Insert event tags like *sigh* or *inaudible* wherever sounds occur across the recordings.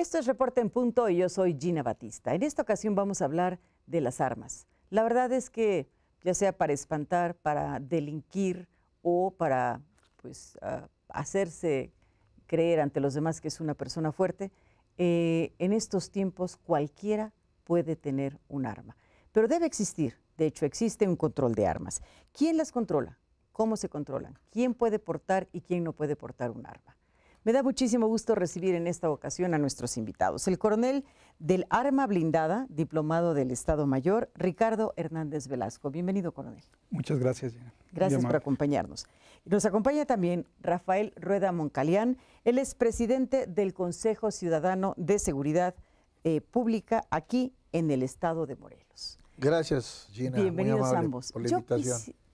Esto es Reporte en Punto y yo soy Gina Batista. En esta ocasión vamos a hablar de las armas. La verdad es que, ya sea para espantar, para delinquir o para pues, hacerse creer ante los demás que es una persona fuerte, eh, en estos tiempos cualquiera puede tener un arma. Pero debe existir, de hecho existe un control de armas. ¿Quién las controla? ¿Cómo se controlan? ¿Quién puede portar y quién no puede portar un arma? Me da muchísimo gusto recibir en esta ocasión a nuestros invitados. El coronel del Arma Blindada, diplomado del Estado Mayor, Ricardo Hernández Velasco. Bienvenido, coronel. Muchas gracias, Gina. Gracias por acompañarnos. Nos acompaña también Rafael Rueda Moncalián. Él es presidente del Consejo Ciudadano de Seguridad eh, Pública aquí en el Estado de Morelos. Gracias, Gina. Bienvenidos ambos.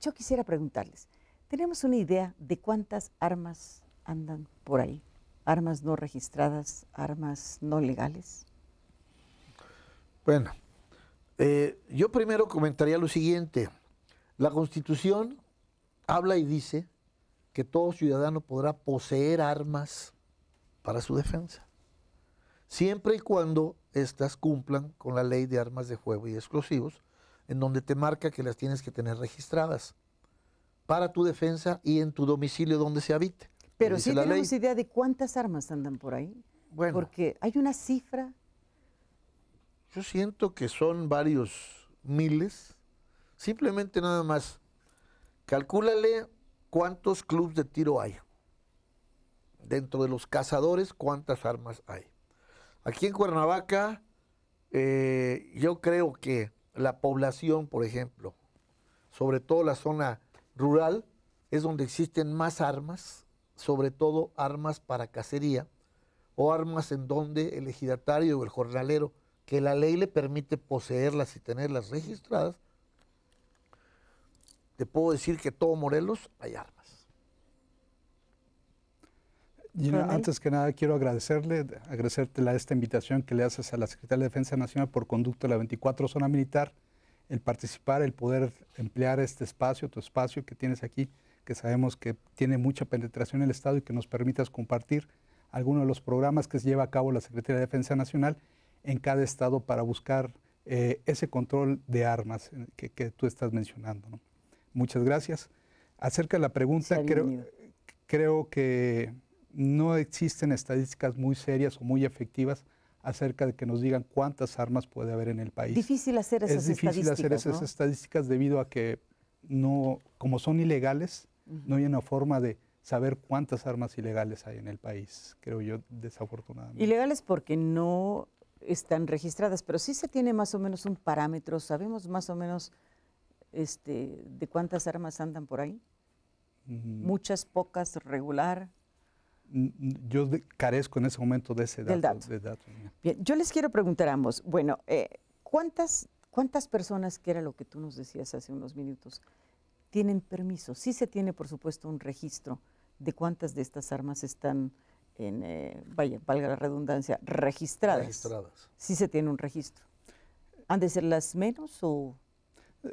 yo quisiera preguntarles, ¿tenemos una idea de cuántas armas andan por ahí? Armas no registradas, armas no legales. Bueno, eh, yo primero comentaría lo siguiente. La Constitución habla y dice que todo ciudadano podrá poseer armas para su defensa, siempre y cuando éstas cumplan con la ley de armas de fuego y explosivos, en donde te marca que las tienes que tener registradas para tu defensa y en tu domicilio donde se habite. Pero si tenemos idea de cuántas armas andan por ahí. Porque hay una cifra. Yo siento que son varios miles. Simplemente nada más. calculale cuántos clubes de tiro hay. Dentro de los cazadores, cuántas armas hay. Aquí en Cuernavaca, eh, yo creo que la población, por ejemplo, sobre todo la zona rural, es donde existen más armas sobre todo armas para cacería o armas en donde el ejidatario o el jornalero, que la ley le permite poseerlas y tenerlas registradas, te puedo decir que todo Morelos hay armas. antes que nada quiero agradecerle, agradecerte la, esta invitación que le haces a la Secretaría de Defensa Nacional por conducto de la 24 Zona Militar, el participar, el poder emplear este espacio, tu espacio que tienes aquí que sabemos que tiene mucha penetración en el Estado y que nos permitas compartir algunos de los programas que lleva a cabo la Secretaría de Defensa Nacional en cada Estado para buscar eh, ese control de armas eh, que, tú estás mencionando. ¿no? Muchas gracias. Acerca de la pregunta, creo, creo que no existen estadísticas muy serias o muy efectivas acerca de que nos digan cuántas armas puede haber en el país. Difícil hacer esas es difícil hacer esas estadísticas debido a que no, como son ilegales, no hay una forma de saber cuántas armas ilegales hay en el país, creo yo, desafortunadamente. Ilegales porque no están registradas, pero sí se tiene más o menos un parámetro, sabemos más o menos este, de cuántas armas andan por ahí. Mm. Muchas, pocas, regular. Mm, mm, yo carezco en ese momento de ese dato. Bien, yo les quiero preguntar a ambos, bueno, eh, ¿cuántas, ¿cuántas personas, que era lo que tú nos decías hace unos minutos, tienen permiso. Sí se tiene, por supuesto, un registro de cuántas de estas armas están en, eh, vaya, valga la redundancia, registradas. Registradas. Sí se tiene un registro. ¿Han de ser las menos o,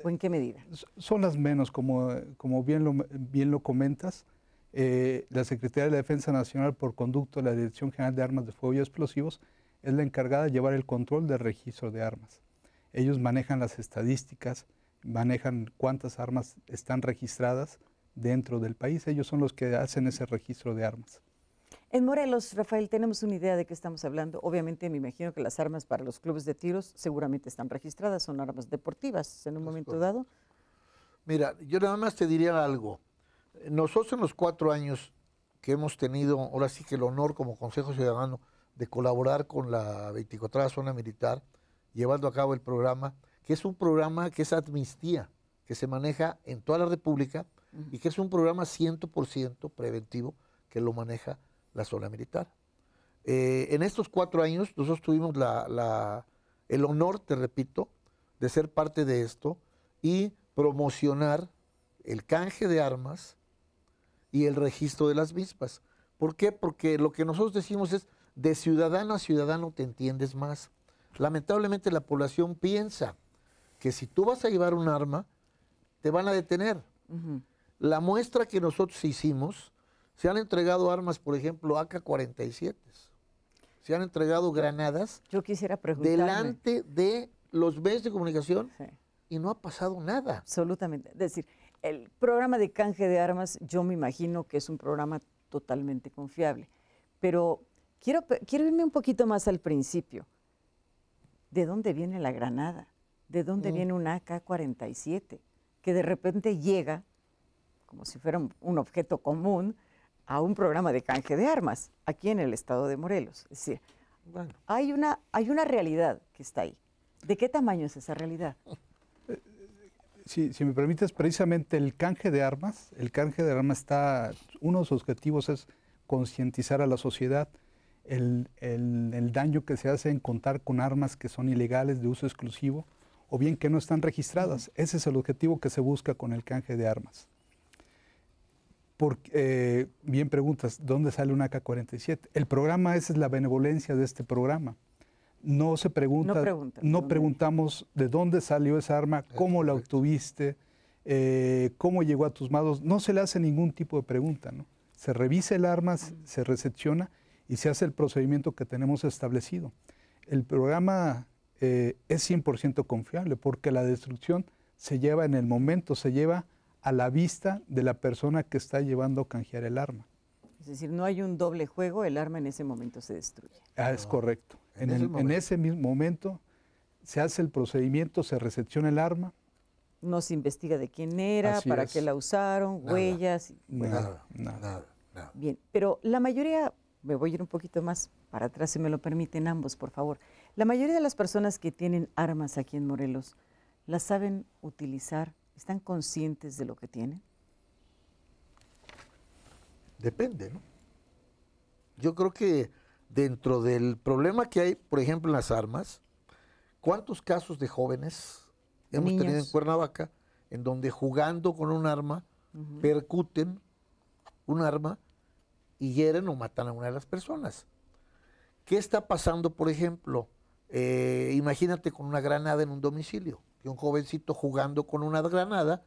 en qué medida? Eh, son las menos, como, como bien, lo, bien lo comentas. Eh, la Secretaría de la Defensa Nacional, por conducto de la Dirección General de Armas de Fuego y Explosivos, es la encargada de llevar el control del registro de armas. Ellos manejan las estadísticas, manejan cuántas armas están registradas dentro del país. Ellos son los que hacen ese registro de armas. En Morelos, Rafael, tenemos una idea de qué estamos hablando. Obviamente me imagino que las armas para los clubes de tiros seguramente están registradas, son armas deportivas en un momento dado. Mira, yo nada más te diría algo. Nosotros en los cuatro años que hemos tenido, ahora sí que el honor como Consejo Ciudadano de colaborar con la 24 Zona Militar, llevando a cabo el programa, que es un programa que es amnistía, que se maneja en toda la República y que es un programa 100% preventivo que lo maneja la zona militar. Eh, en estos cuatro años nosotros tuvimos la, el honor, te repito, de ser parte de esto y promocionar el canje de armas y el registro de las mismas. ¿Por qué? Porque lo que nosotros decimos es, de ciudadano a ciudadano te entiendes más. Lamentablemente la población piensa que si tú vas a llevar un arma, te van a detener. La muestra que nosotros hicimos, se han entregado armas, por ejemplo, AK-47. Se han entregado granadas. Yo quisiera Delante de los medios de comunicación y no ha pasado nada. Absolutamente. Es decir, el programa de canje de armas, yo me imagino que es un programa totalmente confiable. Pero quiero, quiero irme un poquito más al principio. ¿De dónde viene la granada? de dónde viene un AK-47, que de repente llega, como si fuera un, objeto común, a un programa de canje de armas aquí en el estado de Morelos. Es decir, hay, una, hay una realidad que está ahí. ¿De qué tamaño es esa realidad? *laughs* Si, me permites, precisamente el canje de armas, el canje de armas está, uno de sus objetivos es concientizar a la sociedad el, daño que se hace en contar con armas que son ilegales de uso exclusivo, o bien que no están registradas. Ese es el objetivo que se busca con el canje de armas. Eh, bien preguntas, ¿dónde sale un AK-47? El programa, esa es la benevolencia de este programa. No se pregunta, no, preguntamos de dónde salió esa arma, cómo la obtuviste, eh, cómo llegó a tus manos. No se le hace ningún tipo de pregunta, ¿no? Se revisa el arma, se recepciona y se hace el procedimiento que tenemos establecido. El programa eh, es 100% confiable, porque la destrucción se lleva en el momento, se lleva a la vista de la persona que está llevando a canjear el arma. Es decir, no hay un doble juego, el arma en ese momento se destruye. Ah, es correcto. En, ese mismo momento se hace el procedimiento, se recepciona el arma. No se investiga de quién era, para qué la usaron, huellas. Nada, nada, nada. Bien, pero la mayoría, me voy a ir un poquito más para atrás, si me lo permiten ambos, por favor. La mayoría de las personas que tienen armas aquí en Morelos, ¿las saben utilizar? ¿Están conscientes de lo que tienen? Depende, ¿no? Yo creo que dentro del problema que hay, por ejemplo, en las armas, ¿cuántos casos de jóvenes hemos tenido en Cuernavaca en donde jugando con un arma percuten un arma y hieren o matan a una de las personas? ¿Qué está pasando, por ejemplo? Eh, imagínate con una granada en un domicilio, que un jovencito jugando con una granada,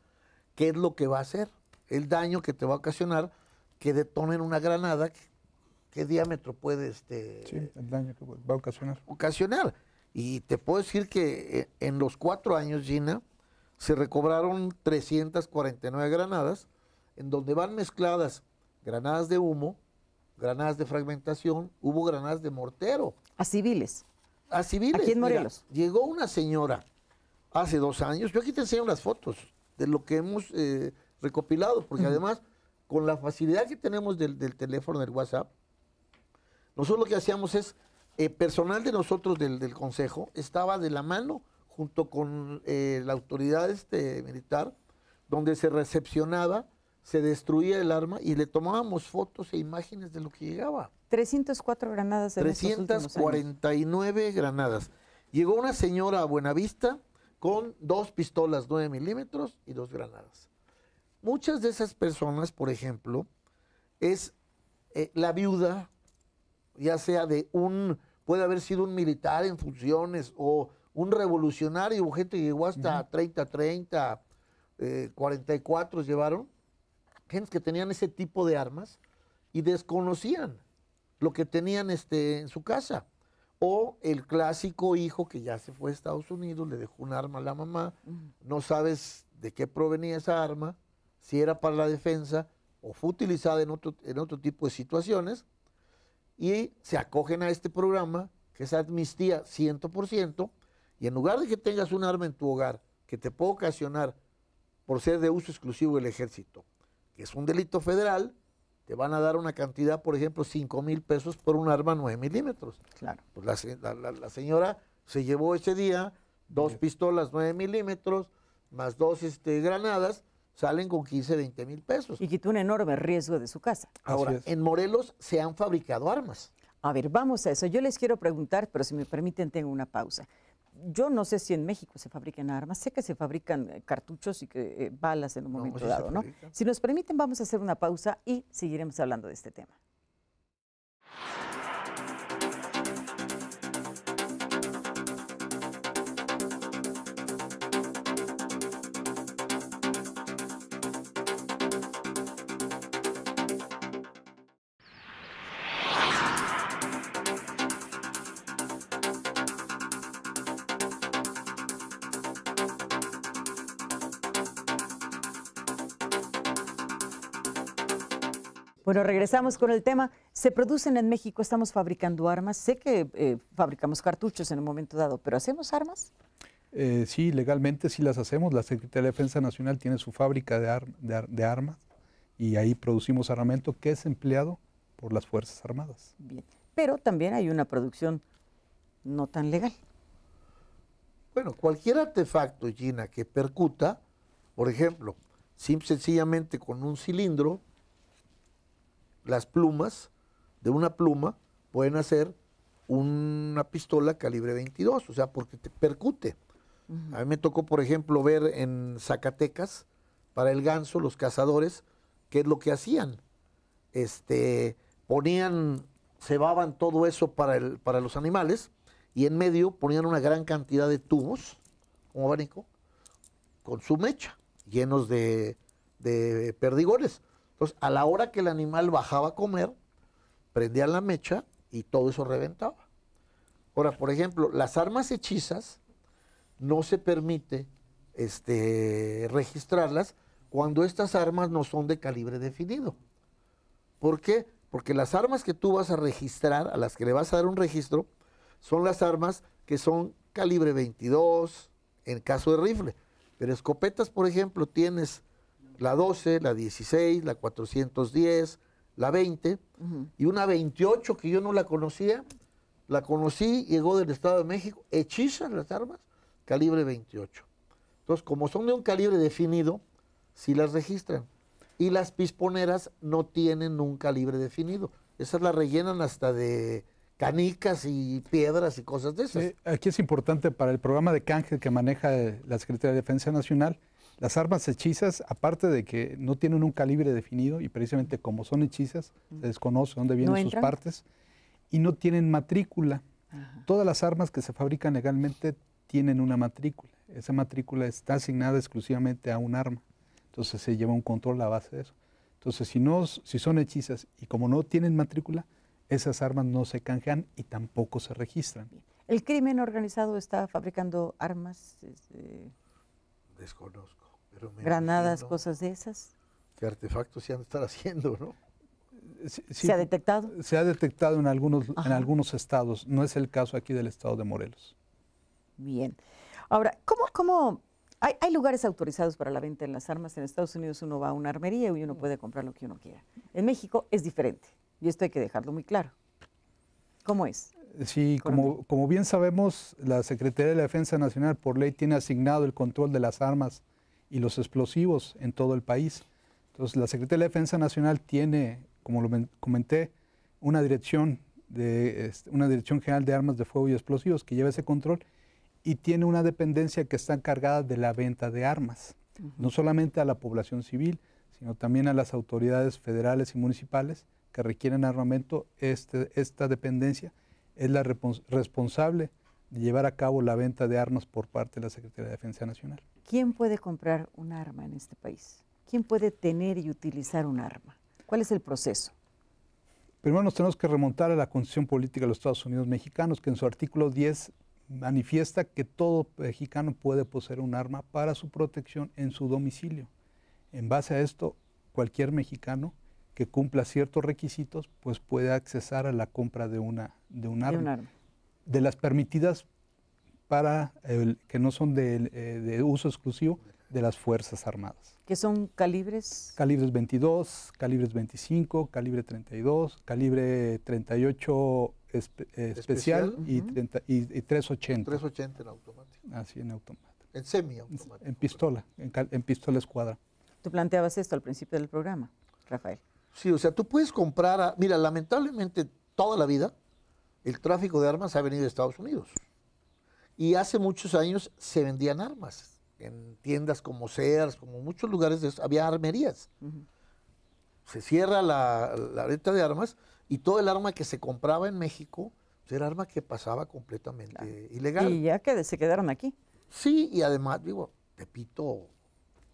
¿qué es lo que va a hacer? El daño que te va a ocasionar que detonen una granada, ¿qué diámetro puede este, daño que va a ocasionar? Ocasionar. Y te puedo decir que eh, en los cuatro años, Gina, se recobraron 349 granadas, en donde van mezcladas granadas de humo, granadas de fragmentación, hubo granadas de mortero. A civiles a civiles. llegó una señora hace dos años, yo aquí te enseño las fotos de lo que hemos eh, recopilado, porque además, con la facilidad que tenemos del, teléfono, del WhatsApp, nosotros lo que hacíamos es, eh, personal de nosotros del, Consejo estaba de la mano junto con eh, la autoridad este, militar, donde se recepcionaba se destruía el arma y le tomábamos fotos e imágenes de lo que llegaba. 304 granadas de 349 granadas. Llegó una señora a Buenavista con dos pistolas 9 milímetros y dos granadas. Muchas de esas personas, por ejemplo, es eh, la viuda, ya sea de un, puede haber sido un militar en funciones o un revolucionario, gente que llegó hasta 30, 30, 44 llevaron, gentes que tenían ese tipo de armas y desconocían lo que tenían este, en su casa. O el clásico hijo que ya se fue a Estados Unidos, le dejó un arma a la mamá, no sabes de qué provenía esa arma, si era para la defensa o fue utilizada en otro, en otro tipo de situaciones, y se acogen a este programa que es amnistía 100%, y en lugar de que tengas un arma en tu hogar que te puede ocasionar por ser de uso exclusivo del ejército, que es un delito federal, te van a dar una cantidad, por ejemplo, 5 mil pesos por un arma 9 milímetros. Claro. Pues la, señora se llevó ese día dos pistolas 9 milímetros, más dos este, granadas, salen con 15, 20 mil pesos. Y quitó un enorme riesgo de su casa. Ahora, en Morelos se han fabricado armas. A ver, vamos a eso. Yo les quiero preguntar, pero si me permiten, tengo una pausa yo no sé si en México se fabrican armas, sé que se fabrican eh, cartuchos y que eh, balas en un momento dado, ¿no? Si nos permiten, vamos a hacer una pausa y seguiremos hablando de este tema. Bueno, regresamos con el tema. Se producen en México, estamos fabricando armas. Sé que eh, fabricamos cartuchos en un momento dado, pero ¿hacemos armas? Eh, sí, legalmente sí las hacemos. La Secretaría de Defensa Nacional tiene su fábrica de, de, armas y ahí producimos armamento que es empleado por las Fuerzas Armadas. Bien, pero también hay una producción no tan legal. Bueno, cualquier artefacto, Gina, que percuta, por ejemplo, simple, sencillamente con un cilindro, las plumas de una pluma pueden hacer una pistola calibre 22, o sea, porque te percute. A mí me tocó, por ejemplo, ver en Zacatecas, para el ganso, los cazadores, qué es lo que hacían. Este, ponían, cebaban todo eso para, el, para los animales y en medio ponían una gran cantidad de tubos, como abanico, con su mecha, llenos de, de perdigones. Entonces, a la hora que el animal bajaba a comer, prendía la mecha y todo eso reventaba. Ahora, por ejemplo, las armas hechizas no se permite este, registrarlas cuando estas armas no son de calibre definido. ¿Por qué? Porque las armas que tú vas a registrar, a las que le vas a dar un registro, son las armas que son calibre 22, en caso de rifle. Pero escopetas, por ejemplo, tienes la 12, la 16, la 410, la 20 y una 28 que yo no la conocía. La conocí, llegó del Estado de México, hechizan las armas, calibre 28. Entonces, como son de un calibre definido, sí las registran. Y las pisponeras no tienen un calibre definido. Esas las rellenan hasta de canicas y piedras y cosas de esas. Eh, aquí es importante para el programa de canje que maneja la Secretaría de Defensa Nacional, las armas hechizas, aparte de que no tienen un calibre definido y precisamente como son hechizas, mm. se desconoce dónde vienen sus partes y no tienen matrícula. Todas las armas que se fabrican legalmente tienen una matrícula. Esa matrícula está asignada exclusivamente a un arma. Entonces se lleva un control a base de eso. Entonces, si, no, si son hechizas y como no tienen matrícula, esas armas no se canjean y tampoco se registran. ¿El crimen organizado está fabricando armas? Este? Desconozco granadas, cosas de esas. ¿Qué artefactos se han de estar haciendo, no? ¿Se ha detectado? Se ha detectado en algunos, en algunos estados. No es el caso aquí del estado de Morelos. Bien. Ahora, ¿cómo, cómo hay, hay, lugares autorizados para la venta de las armas? En Estados Unidos uno va a una armería y uno mm. puede comprar lo que uno quiera. En México es diferente. Y esto hay que dejarlo muy claro. ¿Cómo es? Sí, como, como bien sabemos, la Secretaría de la Defensa Nacional por ley tiene asignado el control de las armas y los explosivos en todo el país. Entonces, la Secretaría de Defensa Nacional tiene, como lo comenté, una dirección, de, este, una dirección general de armas de fuego y explosivos que lleva ese control y tiene una dependencia que está encargada de la venta de armas, no solamente a la población civil, sino también a las autoridades federales y municipales que requieren armamento. Este, esta dependencia es la responsable de llevar a cabo la venta de armas por parte de la Secretaría de Defensa Nacional. ¿quién puede comprar un arma en este país? ¿Quién puede tener y utilizar un arma? ¿Cuál es el proceso? Primero nos tenemos que remontar a la Constitución Política de los Estados Unidos Mexicanos, que en su artículo 10 manifiesta que todo mexicano puede poseer un arma para su protección en su domicilio. En base a esto, cualquier mexicano que cumpla ciertos requisitos, pues puede accesar a la compra de una un arma. De, un arma. de las permitidas para el, que no son eh, de, uso exclusivo de las Fuerzas Armadas. ¿Qué son calibres? Calibres 22, calibres 25, calibre 32, calibre 38 eh, especial, y, 380. 380 en automático. Así en automático. En semi En pistola, en, pistola escuadra. Tú planteabas esto al principio del programa, Rafael. Sí, o sea, tú puedes comprar, mira, lamentablemente toda la vida el tráfico de armas ha venido de Estados Unidos. Y hace muchos años se vendían armas en tiendas como Sears, como muchos lugares había armerías. Se cierra la, venta de armas y todo el arma que se compraba en México pues, era arma que pasaba completamente ilegal. Y ya que se quedaron aquí. Sí, y además, digo, te pito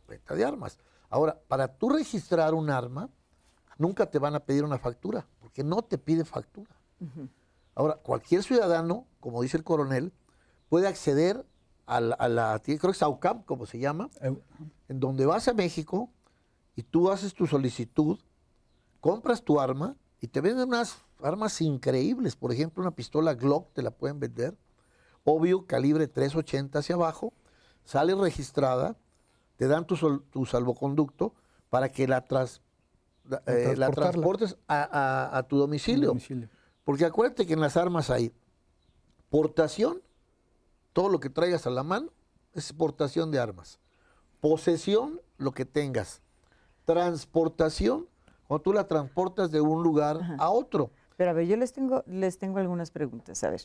venta de armas. Ahora, para tú registrar un arma, nunca te van a pedir una factura, porque no te pide factura. Ahora, cualquier ciudadano, como dice el coronel, puede acceder a la, a la creo que es AUCAM, como se llama, en donde vas a México y tú haces tu solicitud, compras tu arma y te venden unas armas increíbles. Por ejemplo, una pistola Glock te la pueden vender, obvio, calibre 380 hacia abajo, sale registrada, te dan tu, salvoconducto para que la, eh, transportes a, tu domicilio. domicilio. Porque acuérdate que en las armas hay portación todo lo que traigas a la mano es exportación de armas. Posesión, lo que tengas. Transportación, cuando tú la transportas de un lugar a otro. Pero a ver, yo les tengo, les tengo algunas preguntas. A ver,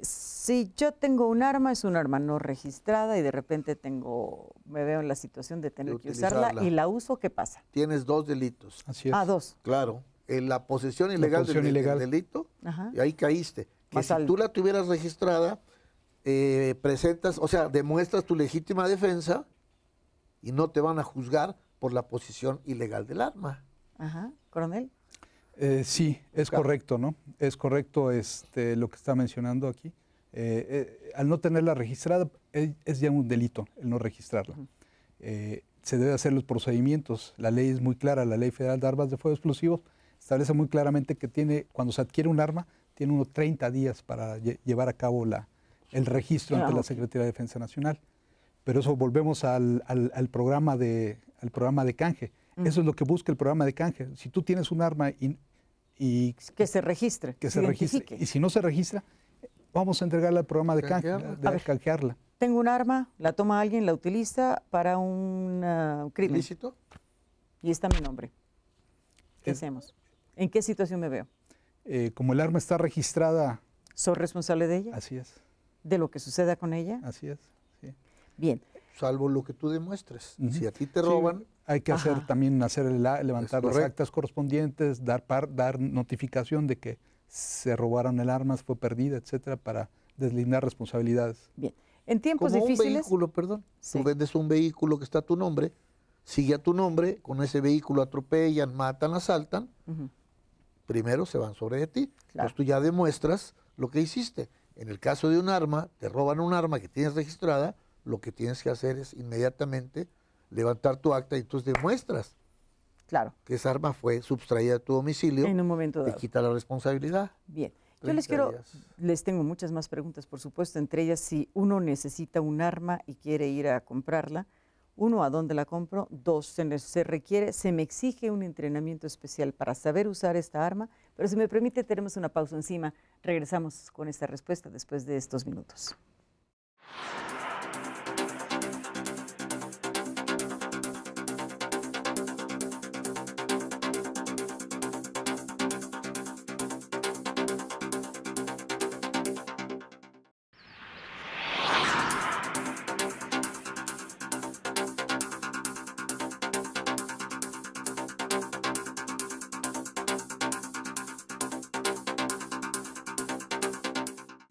si yo tengo un arma, es un arma no registrada y de repente tengo, me veo en la situación de tener que usarla y la uso, ¿qué pasa? Tienes dos delitos. Así es. Ah, dos. Claro. En la posesión ilegal del, delito, y ahí caíste. Que si tú la tuvieras registrada, eh, presentas, o sea, demuestras tu legítima defensa y no te van a juzgar por la posición ilegal del arma. Ajá, coronel. Eh, sí, es correcto, ¿no? Es correcto este, lo que está mencionando aquí. Eh, al no tenerla registrada, es, ya un delito el no registrarla. se debe hacer los procedimientos. La ley es muy clara, la ley federal de armas de fuego explosivos establece muy claramente que tiene, cuando se adquiere un arma, tiene unos 30 días para llevar a cabo la, el registro ante la Secretaría de Defensa Nacional. Pero eso volvemos al, al, programa, de, al programa de canje. Eso es lo que busca el programa de canje. Si tú tienes un arma y... que se registre. Que se, registre. Y si no se registra, vamos a entregarla al programa de canje, de canjearla. Tengo un arma, la toma alguien, la utiliza para un ah, crimen. Y está mi nombre. ¿Qué eh, hacemos? ¿En qué situación me veo? Eh, como el arma está registrada. ¿Soy responsable de ella? Así es de lo que suceda con ella. Así es. Sí. Bien. Salvo lo que tú demuestres. Si a ti te roban. hay que hacer también hacer levantar las actas correspondientes, dar dar notificación de que se robaron el arma, fue perdida, etcétera, para deslindar responsabilidades. Bien. En tiempos Como difíciles. Un vehículo, perdón. Si Tú vendes un vehículo que está a tu nombre, sigue a tu nombre, con ese vehículo atropellan, matan, asaltan. Primero se van sobre ti. Pues tú ya demuestras lo que hiciste. En el caso de un arma, te roban un arma que tienes registrada, lo que tienes que hacer es inmediatamente levantar tu acta y tú demuestras claro. que esa arma fue sustraída de tu domicilio. En un momento dado. Te quita la responsabilidad. Bien. Yo les quiero, les tengo muchas más preguntas, por supuesto, entre ellas si uno necesita un arma y quiere ir a comprarla, uno, ¿a dónde la compro? Dos, se, requiere, se me exige un entrenamiento especial para saber usar esta arma, pero si me permite, tenemos una pausa encima. Regresamos con esta respuesta después de estos minutos.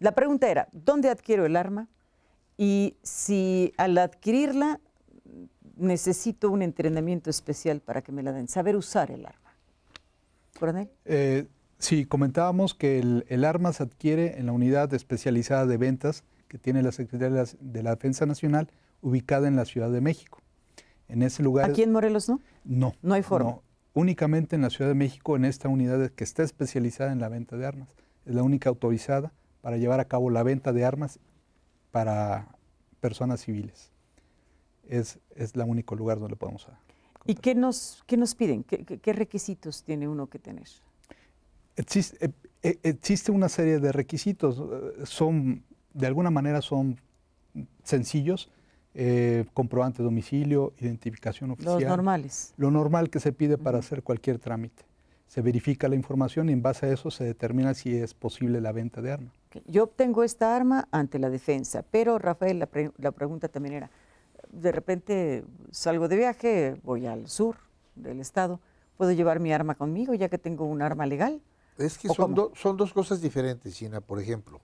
La pregunta era, ¿dónde adquiero el arma? Y si al adquirirla necesito un entrenamiento especial para que me la den, saber usar el arma. Coronel. Eh, sí, comentábamos que el, arma se adquiere en la unidad especializada de ventas que tiene la Secretaría de la Defensa Nacional ubicada en la Ciudad de México. En ese lugar... ¿Aquí en Morelos no? No. No hay forma. No, únicamente en la Ciudad de México, en esta unidad que está especializada en la venta de armas. Es la única autorizada para llevar a cabo la venta de armas para personas civiles. Es, el único lugar donde podemos ah, ¿Y qué nos, nos piden? ¿Qué, requisitos tiene uno que tener? Eh, eh, existe, una serie de requisitos. Son, de alguna manera son sencillos, eh, comprobante de domicilio, identificación oficial. Los normales. Lo normal que se pide para hacer cualquier trámite. Se verifica la información y en base a eso se determina si es posible la venta de armas. Yo obtengo esta arma ante la defensa, pero Rafael, la, pregunta también era, de repente salgo de viaje, voy al sur del estado, ¿puedo llevar mi arma conmigo ya que tengo un arma legal? Es que son, dos cosas diferentes, Gina, por ejemplo.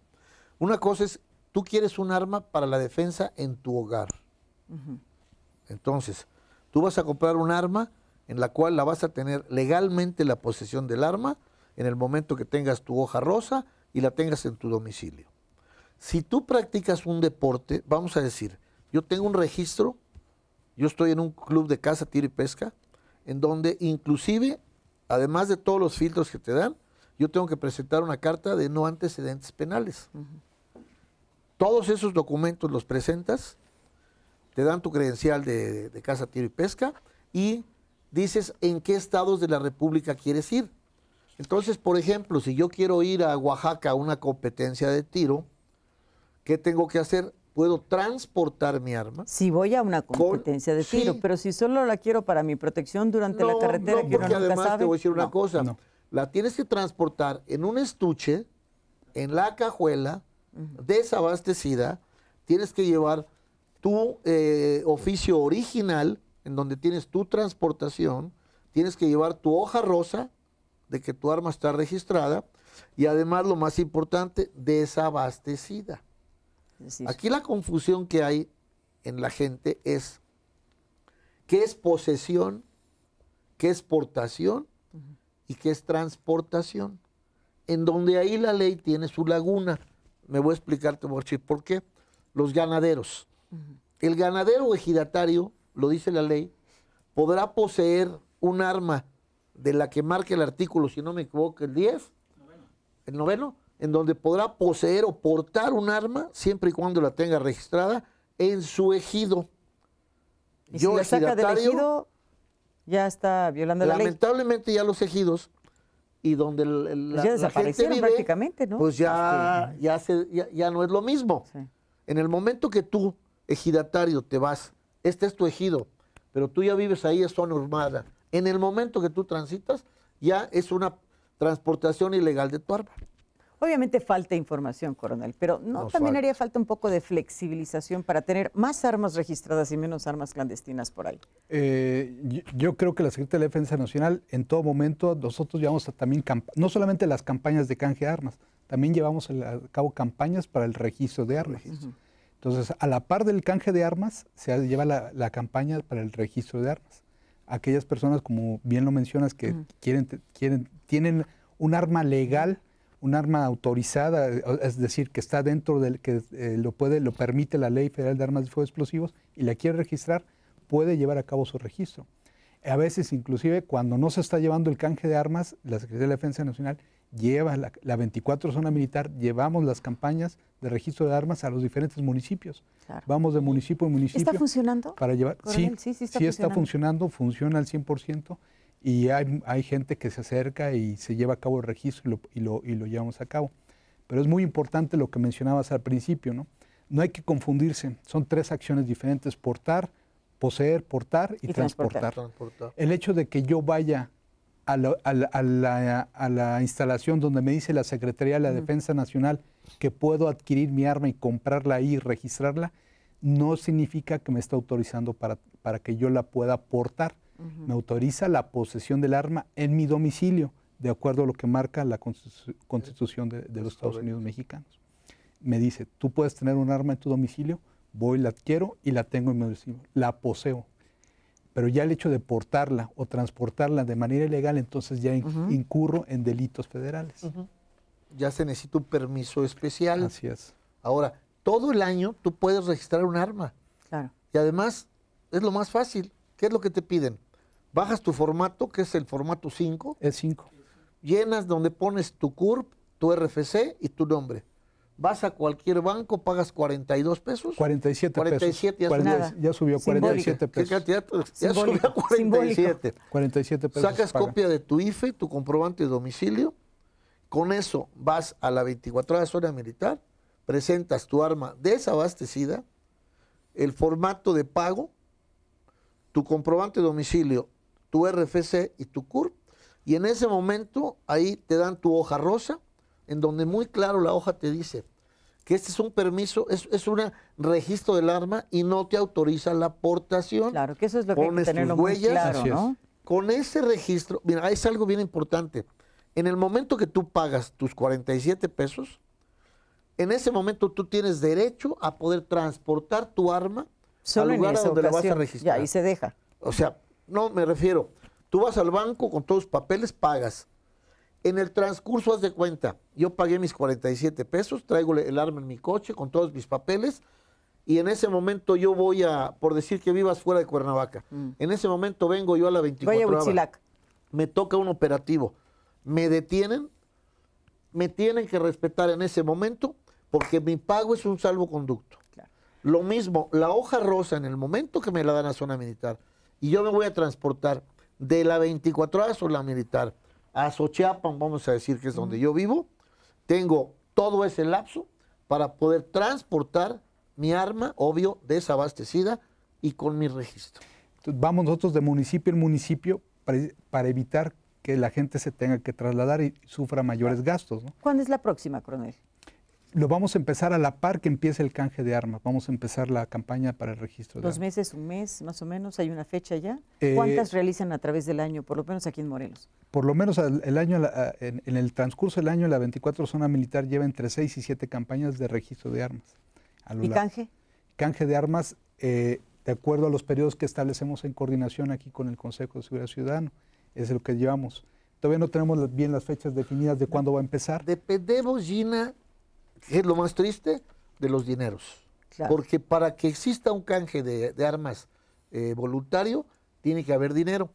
Una cosa es, tú quieres un arma para la defensa en tu hogar. Entonces, tú vas a comprar un arma en la cual la vas a tener legalmente la posesión del arma en el momento que tengas tu hoja rosa y la tengas en tu domicilio. Si tú practicas un deporte, vamos a decir, yo tengo un registro, yo estoy en un club de caza, tiro y pesca, en donde inclusive, además de todos los filtros que te dan, yo tengo que presentar una carta de no antecedentes penales. Todos esos documentos los presentas, te dan tu credencial de, de caza, tiro y pesca y dices en qué estados de la República quieres ir. Entonces, por ejemplo, si yo quiero ir a Oaxaca a una competencia de tiro, ¿qué tengo que hacer? Puedo transportar mi arma. Si voy a una competencia de tiro, pero si solo la quiero para mi protección durante la carretera, no, que además te voy a decir una cosa. La tienes que transportar en un estuche, en la cajuela, desabastecida. Tienes que llevar tu eh, oficio original, en donde tienes tu transportación. Tienes que llevar tu hoja rosa, de que tu arma está registrada y además lo más importante, desabastecida. Aquí la confusión que hay en la gente es qué es posesión, qué es portación y qué es transportación. En donde ahí la ley tiene su laguna. Me voy a explicarte, por qué. Los ganaderos. El ganadero ejidatario, lo dice la ley, podrá poseer un arma de la que marca el artículo, si no me equivoco, el 10, el noveno, en donde podrá poseer o portar un arma siempre y cuando la tenga registrada en su ejido. si la saca del ejido, ya está violando la ley. Lamentablemente ya los ejidos y donde pues la, gente vive, prácticamente, ¿no? Pues este, ya, ya, no es lo mismo. En el momento que tú, ejidatario, te vas, este es tu ejido, pero tú ya vives ahí, es zona urbana, en el momento que tú transitas, ya es una transportación ilegal de tu arma. Obviamente falta información, coronel, pero ¿no también haría falta un poco de flexibilización para tener más armas registradas y menos armas clandestinas por ahí? Eh, yo, creo que la Secretaría de Defensa Nacional en todo momento nosotros llevamos también, no solamente las campañas de canje de armas, también llevamos a cabo campañas para el registro de armas. Entonces, a la par del canje de armas, se lleva la campaña para el registro de armas aquellas personas, como bien lo mencionas, que quieren, quieren, tienen un arma legal, un arma autorizada, eh, es decir, que está dentro del que eh, lo puede, lo permite la ley federal de armas de fuego explosivos y la quiere registrar, puede llevar a cabo su registro. A veces, inclusive, cuando no se está llevando el canje de armas, la Secretaría de la Defensa Nacional lleva la, 24 zona militar, llevamos las campañas de registro de armas a los diferentes municipios. Vamos de municipio en municipio. ¿Está funcionando? Para sí, sí, está, funcionando. funciona al 100% y hay, gente que se acerca y se lleva a cabo el registro y lo, y, lo, llevamos a cabo. Pero es muy importante lo que mencionabas al principio, ¿no? No hay que confundirse, son tres acciones diferentes, portar, poseer, portar y, transportar. El hecho de que yo vaya a la, instalación donde me dice la Secretaría de la Defensa Nacional que puedo adquirir mi arma y comprarla ahí y registrarla, no significa que me está autorizando para, para que yo la pueda portar. Me autoriza la posesión del arma en mi domicilio, de acuerdo a lo que marca la Constitución de, de los Estados Unidos mexicanos. Me dice, tú puedes tener un arma en tu domicilio, voy, la adquiero y la tengo en mi domicilio, la poseo pero ya el hecho de portarla o transportarla de manera ilegal, entonces ya incurro en delitos federales. Ya se necesita un permiso especial. Así es. Ahora, todo el año tú puedes registrar un arma. Claro. Y además, es lo más fácil. ¿Qué es lo que te piden? Bajas tu formato, que es el formato 5. Es 5. Llenas donde pones tu CURP, tu RFC y tu nombre vas a cualquier banco, pagas 42 pesos. 47 pesos. 47 ya, ya, subió 47 pesos. ¿Qué cantidad? Pues, ya subió 47. 47 *laughs* pesos. Sacas copia de tu IFE, tu comprobante de domicilio. Con eso vas a la 24 horas zona militar, presentas tu arma desabastecida, el formato de pago, tu comprobante de domicilio, tu RFC y tu CURP. Y en ese momento ahí te dan tu hoja rosa, en donde muy claro la hoja te dice, que este es un permiso, es, es un registro del arma y no te autoriza la aportación. Claro, que eso es lo que que ¿no? Con ese registro, mira, es algo bien importante. En el momento que tú pagas tus 47 pesos, en ese momento tú tienes derecho a poder transportar tu arma al lugar donde lo vas a registrar. Ya, ahí se deja. O sea, no me refiero, tú vas al banco con todos los papeles, pagas. En el transcurso, haz de cuenta, yo pagué mis 47 pesos, traigo el arma en mi coche con todos mis papeles y en ese momento yo voy a, por decir que vivas fuera de Cuernavaca, mm. en ese momento vengo yo a la 24 voy a me toca un operativo, me detienen, me tienen que respetar en ese momento porque mi pago es un salvoconducto. Lo mismo, la hoja rosa en el momento que me la dan a zona militar y yo me voy a transportar de la 24 a zona militar a Xochiapan, vamos a decir que es donde yo vivo, tengo todo ese lapso para poder transportar mi arma, obvio, desabastecida y con mi registro. Entonces, vamos nosotros de municipio en municipio para, para evitar que la gente se tenga que trasladar y sufra mayores gastos. ¿no? ¿Cuándo es la próxima, coronel? lo vamos a empezar a la par que empiece el canje de armas. Vamos a empezar la campaña para el registro. De Dos meses, un mes, más o menos, hay una fecha ya. Eh, ¿Cuántas realizan a través del año, por lo menos aquí en Morelos? Por lo menos el año, en, el transcurso del año, la 24 zona militar lleva entre 6 y 7 campañas de registro de armas. ¿Y canje? Canje de armas, eh, de acuerdo a los periodos que establecemos en coordinación aquí con el Consejo de Seguridad Ciudadano, es lo que llevamos. Todavía no tenemos bien las fechas definidas de cuándo va a empezar. Dependemos, Gina, es lo más triste? De los dineros. Porque para que exista un canje de, armas eh, voluntario, tiene que haber dinero.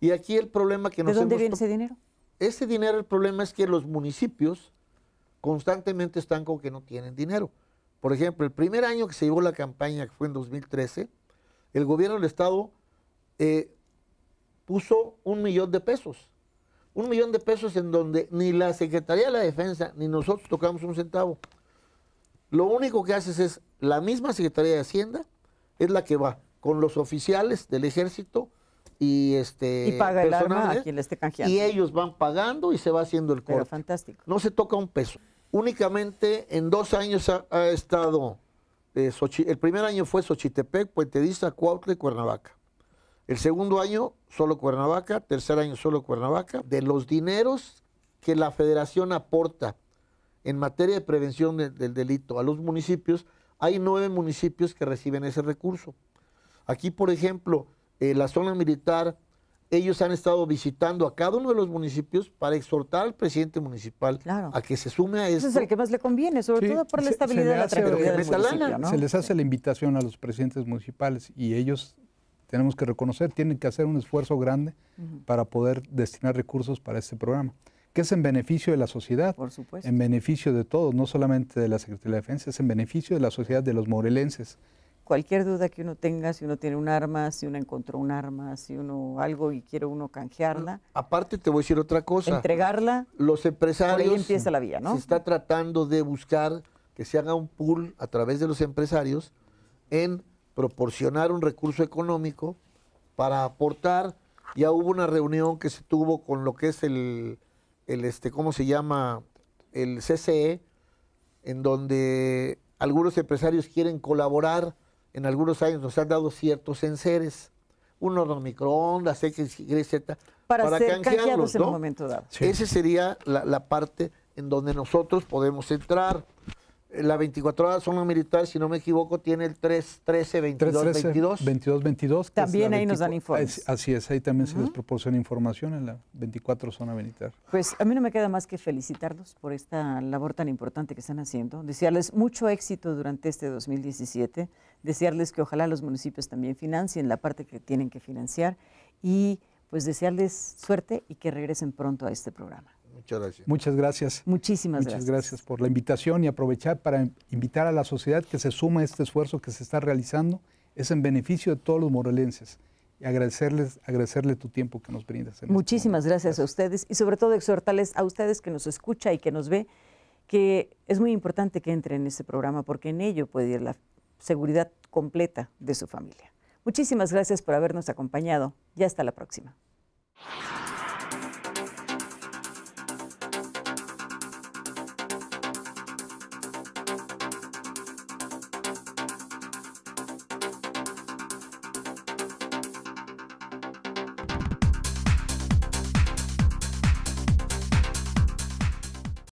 Y aquí el problema que nos ¿De dónde viene ese dinero? Ese dinero, el problema es que los municipios constantemente están con que no tienen dinero. Por ejemplo, el primer año que se llevó la campaña, que fue en 2013, el gobierno del Estado eh, puso un millón de pesos un millón de pesos en donde ni la Secretaría de la Defensa ni nosotros tocamos un centavo. Lo único que haces es la misma Secretaría de Hacienda es la que va con los oficiales del ejército y este paga el arma a ¿eh? quien le esté canjeando. Y ellos van pagando y se va haciendo el corte. fantástico. No se toca un peso. Únicamente en dos años ha, estado eh, el primer año fue Xochitepec, Puente Diza, Cuautla y Cuernavaca. El segundo año solo Cuernavaca, tercer año solo Cuernavaca, de los dineros que la federación aporta en materia de prevención del delito a los municipios, hay nueve municipios que reciben ese recurso. Aquí, por ejemplo, en eh, la zona militar, ellos han estado visitando a cada uno de los municipios para exhortar al presidente municipal a que se sume a eso. Ese es el que más le conviene, sobre todo por la estabilidad de la Se les hace la invitación a los presidentes municipales y ellos tenemos que reconocer, tienen que hacer un esfuerzo grande para poder destinar recursos para este programa, que es en beneficio de la sociedad, Por supuesto. en beneficio de todos, no solamente de la Secretaría de Defensa, es en beneficio de la sociedad de los morelenses. Cualquier duda que uno tenga, si uno tiene un arma, si uno encontró un arma, si uno algo y quiere uno canjearla. Aparte te voy a decir otra cosa. Entregarla. Los empresarios. ahí empieza la vía, ¿no? Se está tratando de buscar que se haga un pool a través de los empresarios en proporcionar un recurso económico para aportar. Ya hubo una reunión que se tuvo con lo que es el, este, ¿cómo se llama? El CCE, en donde algunos empresarios quieren colaborar. En algunos años nos han dado ciertos enseres, unos de microondas, X, Y, Z, para, para ser canjearlos, en un momento dado. Esa sería la, la parte en donde nosotros podemos entrar la 24 zona militar, si no me equivoco, tiene el 3, 13, 22, 22. También ahí nos dan informes. así es, ahí también se les proporciona información en la 24 zona militar. Pues a mí no me queda más que felicitarlos por esta labor tan importante que están haciendo, desearles mucho éxito durante este 2017, desearles que ojalá los municipios también financien la parte que tienen que financiar y pues desearles suerte y que regresen pronto a este programa. Muchas gracias. Muchas gracias. Muchísimas Muchas gracias. por la invitación y aprovechar para invitar a la sociedad que se suma a este esfuerzo que se está realizando. Es en beneficio de todos los morelenses y agradecerles, agradecerle tu tiempo que nos brindas. Este Muchísimas gracias, a ustedes y sobre todo exhortarles a ustedes que nos escucha y que nos ve que es muy importante que entren en este programa porque en ello puede ir la seguridad completa de su familia. Muchísimas gracias por habernos acompañado ya hasta la próxima.